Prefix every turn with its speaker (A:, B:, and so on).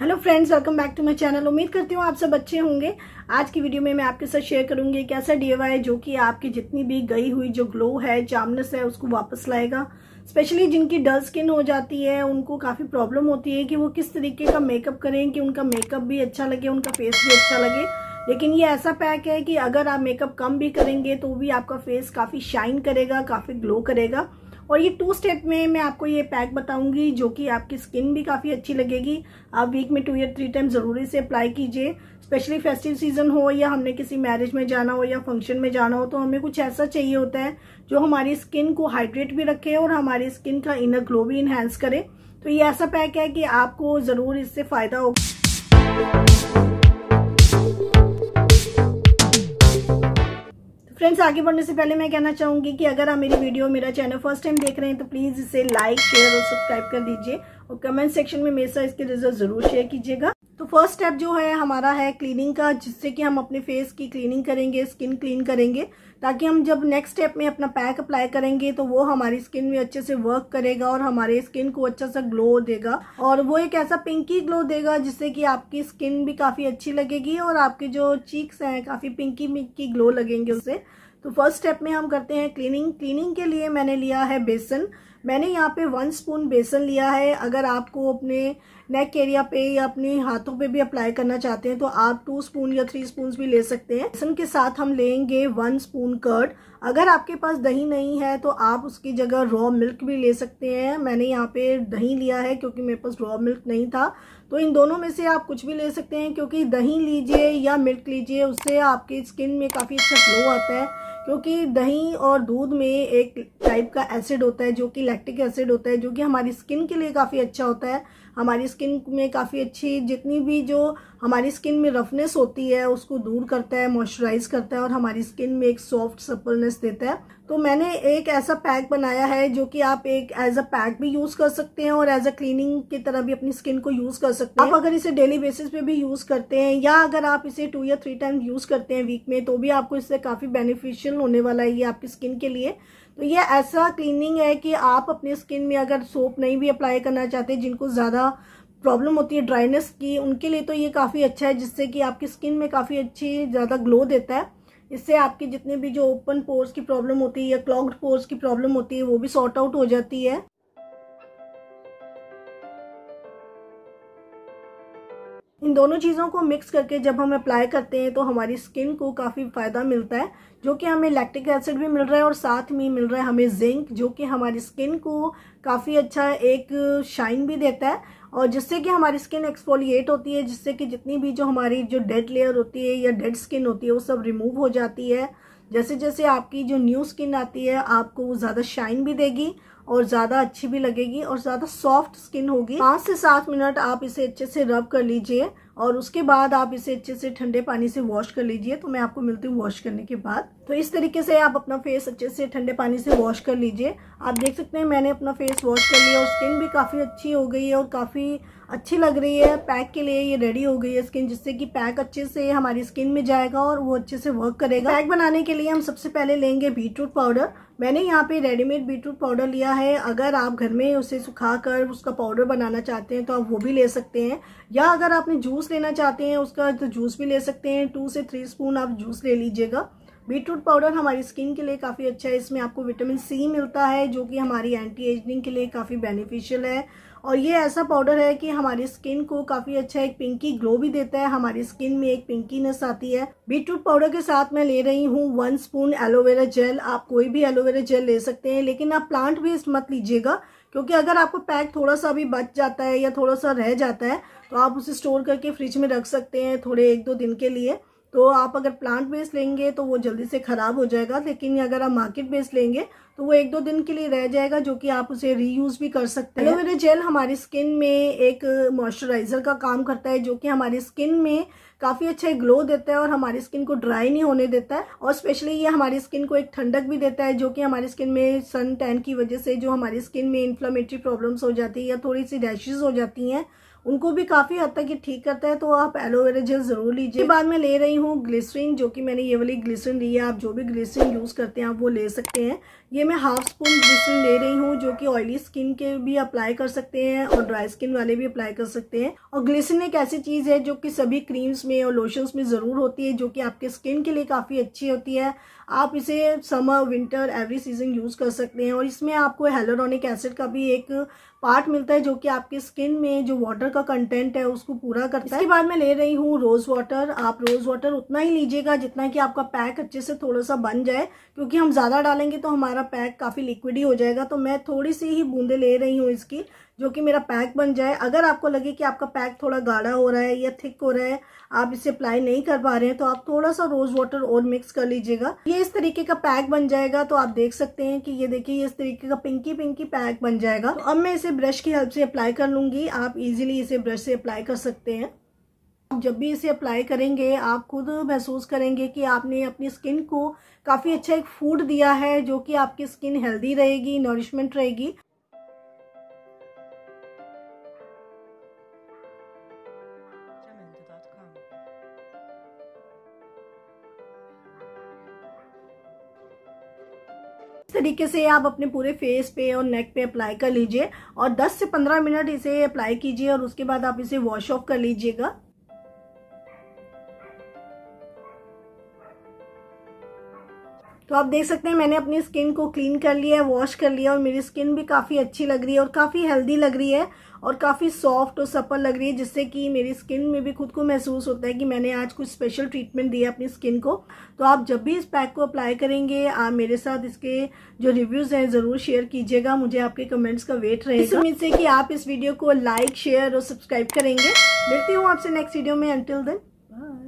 A: hello friends welcome back to my channel उम्मीद करती हूँ आप सब अच्छे होंगे आज की वीडियो में मैं आपके साथ शेयर करूंगी एक ऐसा डीएवाई है जो कि आपकी जितनी भी गई हुई जो ग्लो है जामनेस है उसको वापस लाएगा स्पेशली जिनकी डल स्किन हो जाती है उनको काफ़ी प्रॉब्लम होती है कि वो किस तरीके का मेकअप करें कि उनका मेकअप भी अच्छा लगे उनका फेस भी अच्छा लगे लेकिन ये ऐसा पैक है कि अगर आप मेकअप कम भी करेंगे तो भी आपका फेस काफ़ी शाइन करेगा काफ़ी ग्लो करेगा और ये टू स्टेप में मैं आपको ये पैक बताऊंगी जो कि आपकी स्किन भी काफ़ी अच्छी लगेगी आप वीक में टू या थ्री टाइम ज़रूर इसे अप्लाई कीजिए स्पेशली फेस्टिव सीजन हो या हमने किसी मैरिज में जाना हो या फंक्शन में जाना हो तो हमें कुछ ऐसा चाहिए होता है जो हमारी स्किन को हाइड्रेट भी रखे और हमारी स्किन का इनर ग्लो भी इन्हेंस करे तो ये ऐसा पैक है कि आपको ज़रूर इससे फ़ायदा होगा फ्रेंड्स आगे बढ़ने से पहले मैं कहना चाहूंगी कि अगर आप मेरी वीडियो मेरा चैनल फर्स्ट टाइम देख रहे हैं तो प्लीज़ इसे लाइक शेयर और सब्सक्राइब कर दीजिए और कमेंट सेक्शन में मेरे साथ इसके रिजल्ट ज़रूर शेयर कीजिएगा तो फर्स्ट स्टेप जो है हमारा है क्लीनिंग का जिससे कि हम अपने फेस की क्लीनिंग करेंगे स्किन क्लीन करेंगे ताकि हम जब नेक्स्ट स्टेप में अपना पैक अप्लाई करेंगे तो वो हमारी स्किन में अच्छे से वर्क करेगा और हमारे स्किन को अच्छा सा ग्लो देगा और वो एक ऐसा पिंकी ग्लो देगा जिससे कि आपकी स्किन भी काफ़ी अच्छी लगेगी और आपके जो चीक्स हैं काफ़ी पिंकी पिंकी ग्लो लगेंगे उससे तो फर्स्ट स्टेप में हम करते हैं क्लीनिंग क्लीनिंग के लिए मैंने लिया है बेसन मैंने यहाँ पे वन स्पून बेसन लिया है अगर आपको अपने नेक एरिया पे या अपने हाथों पे भी अप्लाई करना चाहते हैं तो आप टू स्पून या थ्री स्पून भी ले सकते हैं बेसन के साथ हम लेंगे वन स्पून कर्ड अगर आपके पास दही नहीं है तो आप उसकी जगह रॉ मिल्क भी ले सकते हैं मैंने यहाँ पे दही लिया है क्योंकि मेरे पास रॉ मिल्क नहीं था तो इन दोनों में से आप कुछ भी ले सकते हैं क्योंकि दही लीजिए या मिल्क लीजिए उससे आपकी स्किन में काफ़ी अच्छा ग्लो आता है क्योंकि दही और दूध में एक टाइप का एसिड होता है जो कि लैक्टिक एसिड होता है जो कि हमारी स्किन के लिए काफ़ी अच्छा होता है हमारी स्किन में काफ़ी अच्छी जितनी भी जो हमारी स्किन में रफनेस होती है उसको दूर करता है मॉइस्चराइज करता है और हमारी स्किन में एक सॉफ्ट सपलनेस देता है तो मैंने एक ऐसा पैक बनाया है जो कि आप एक एज अ पैक भी यूज कर सकते हैं और एज अ क्लीनिंग की तरह भी अपनी स्किन को यूज कर सकते हैं आप अगर इसे डेली बेसिस पे भी यूज करते हैं या अगर आप इसे टू या थ्री टाइम यूज करते हैं वीक में तो भी आपको इससे काफी बेनिफिशियल होने वाला है ये आपकी स्किन के लिए तो ये ऐसा क्लीनिंग है कि आप अपने स्किन में अगर सोप नहीं भी अप्लाई करना चाहते जिनको ज़्यादा प्रॉब्लम होती है ड्राइनेस की उनके लिए तो ये काफ़ी अच्छा है जिससे कि आपकी स्किन में काफ़ी अच्छी ज़्यादा ग्लो देता है इससे आपके जितने भी जो ओपन पोर्स की प्रॉब्लम होती है या क्लॉग्ड पोर्स की प्रॉब्लम होती है वो भी सॉर्ट आउट हो जाती है इन दोनों चीज़ों को मिक्स करके जब हम अप्लाई करते हैं तो हमारी स्किन को काफ़ी फ़ायदा मिलता है जो कि हमें लैक्टिक एसिड भी मिल रहा है और साथ में मिल रहा है हमें जिंक जो कि हमारी स्किन को काफ़ी अच्छा एक शाइन भी देता है और जिससे कि हमारी स्किन एक्सफोलिएट होती है जिससे कि जितनी भी जो हमारी जो डेड लेयर होती है या डेड स्किन होती है वो सब रिमूव हो जाती है जैसे जैसे आपकी जो न्यू स्किन आती है आपको वो ज़्यादा शाइन भी देगी और ज्यादा अच्छी भी लगेगी और ज्यादा सॉफ्ट स्किन होगी पांच से सात मिनट आप इसे अच्छे से रब कर लीजिए और उसके बाद आप इसे अच्छे से ठंडे पानी से वॉश कर लीजिए तो मैं आपको मिलती हूँ वॉश करने के बाद तो इस तरीके से आप अपना फेस अच्छे से ठंडे पानी से वॉश कर लीजिए आप देख सकते हैं मैंने अपना फेस वॉश कर लिया और स्किन भी काफ़ी अच्छी हो गई है और काफ़ी अच्छी लग रही है पैक के लिए ये रेडी हो गई है स्किन जिससे कि पैक अच्छे से हमारी स्किन में जाएगा और वो अच्छे से वर्क करेगा पैक बनाने के लिए हम सबसे पहले लेंगे बीटरूट पाउडर मैंने यहाँ पे रेडीमेड बीटरूट पाउडर लिया है अगर आप घर में उसे सुखा कर उसका पाउडर बनाना चाहते हैं तो आप वो भी ले सकते हैं या अगर आपने जूस जूस लेना चाहते हैं उसका तो जूस भी ले सकते हैं टू से थ्री स्पून आप जूस ले लीजिएगा बीट रूट पाउडर हमारी स्किन के लिए काफ़ी अच्छा है इसमें आपको विटामिन सी मिलता है जो कि हमारी एंटी एजिंग के लिए काफ़ी बेनिफिशियल है और ये ऐसा पाउडर है कि हमारी स्किन को काफ़ी अच्छा एक पिंकी ग्लो भी देता है हमारी स्किन में एक पिंकीनेस आती है बीटरूट पाउडर के साथ मैं ले रही हूँ वन स्पून एलोवेरा जेल आप कोई भी एलोवेरा जेल ले सकते हैं लेकिन आप प्लांट वेस्ट मत लीजिएगा क्योंकि अगर आपको पैक थोड़ा सा भी बच जाता है या थोड़ा सा रह जाता है तो आप उसे स्टोर करके फ्रिज में रख सकते हैं थोड़े एक दो दिन के लिए तो आप अगर प्लांट बेस लेंगे तो वो जल्दी से ख़राब हो जाएगा लेकिन अगर आप मार्केट बेस लेंगे तो वो एक दो दिन के लिए रह जाएगा जो कि आप उसे रीयूज भी कर सकते हैं एलोवेरा जेल हमारी स्किन में एक मॉइस्चराइजर का काम करता है जो कि हमारी स्किन में काफ़ी अच्छा ग्लो देता है और हमारी स्किन को ड्राई नहीं होने देता है और स्पेशली ये हमारी स्किन को एक ठंडक भी देता है जो कि हमारी स्किन में सन टैन की वजह से जो हमारी स्किन में इन्फ्लामेटरी प्रॉब्लम्स हो जाती है या थोड़ी सी रैशेज हो जाती हैं उनको भी काफ़ी हद तक ये ठीक करता है तो आप एलोवेरा जेल ज़रूर लीजिए बाद में ले रही हूँ ग्लिसरीन जो कि मैंने ये वाली ग्लिसरीन ली है आप जो भी ग्लिसरीन यूज़ करते हैं आप वो ले सकते हैं ये मैं हाफ स्पून ग्लिसरीन ले रही हूँ जो कि ऑयली स्किन के भी अप्लाई कर सकते हैं और ड्राई स्किन वाले भी अप्लाई कर सकते हैं और ग्लिसरीन एक ऐसी चीज़ है जो कि सभी क्रीम्स में और लोशंस में ज़रूर होती है जो कि आपके स्किन के लिए काफ़ी अच्छी होती है आप इसे summer winter every season use कर सकते हैं और इसमें आपको हेलोरॉनिक एसिड का भी एक पार्ट मिलता है जो कि आपके स्किन में जो वाटर का कंटेंट है उसको पूरा करता है इसके बाद मैं ले रही हूँ रोज़ वाटर आप रोज़ वाटर उतना ही लीजिएगा जितना कि आपका पैक अच्छे से थोड़ा सा बन जाए क्योंकि हम ज़्यादा डालेंगे तो हमारा सारा पैक काफ़ी लिक्विड ही हो जाएगा तो मैं थोड़ी सी ही बूंदे ले रही हूँ इसकी जो कि मेरा पैक बन जाए अगर आपको लगे कि आपका पैक थोड़ा गाढ़ा हो रहा है या थिक हो रहा है आप इसे अप्लाई नहीं कर पा रहे हैं तो आप थोड़ा सा रोज वाटर और मिक्स कर लीजिएगा ये इस तरीके का पैक बन जाएगा तो आप देख सकते हैं कि ये देखिए इस तरीके का पिंकी पिंकी पैक बन जाएगा तो अब मैं इसे ब्रश की हेल्प से अप्लाई कर लूंगी आप इजिली इसे ब्रश से अप्लाई कर सकते हैं जब भी इसे अप्लाई करेंगे आप खुद महसूस करेंगे कि आपने अपनी स्किन को काफ़ी अच्छा एक फूड दिया है जो कि आपकी स्किन हेल्दी रहेगी नरिशमेंट रहेगी तरीके से आप अपने पूरे फेस पे और नेक पे अप्लाई कर लीजिए और 10 से 15 मिनट इसे अप्लाई कीजिए और उसके बाद आप इसे वॉश ऑफ कर लीजिएगा तो आप देख सकते हैं मैंने अपनी स्किन को क्लीन कर लिया है वॉश कर लिया और मेरी स्किन भी काफ़ी अच्छी लग रही है और काफ़ी हेल्दी लग रही है और काफ़ी सॉफ्ट और सपल लग रही है जिससे कि मेरी स्किन में भी खुद को महसूस होता है कि मैंने आज कुछ स्पेशल ट्रीटमेंट दिया अपनी स्किन को तो आप जब भी इस पैक को अप्लाई करेंगे आप मेरे साथ इसके जो रिव्यूज़ हैं ज़रूर शेयर कीजिएगा मुझे आपके कमेंट्स का वेट रहेगा उम्मीद से कि आप इस वीडियो को लाइक शेयर और सब्सक्राइब करेंगे मिलती हूँ आपसे नेक्स्ट वीडियो में अंटिल दिन बाय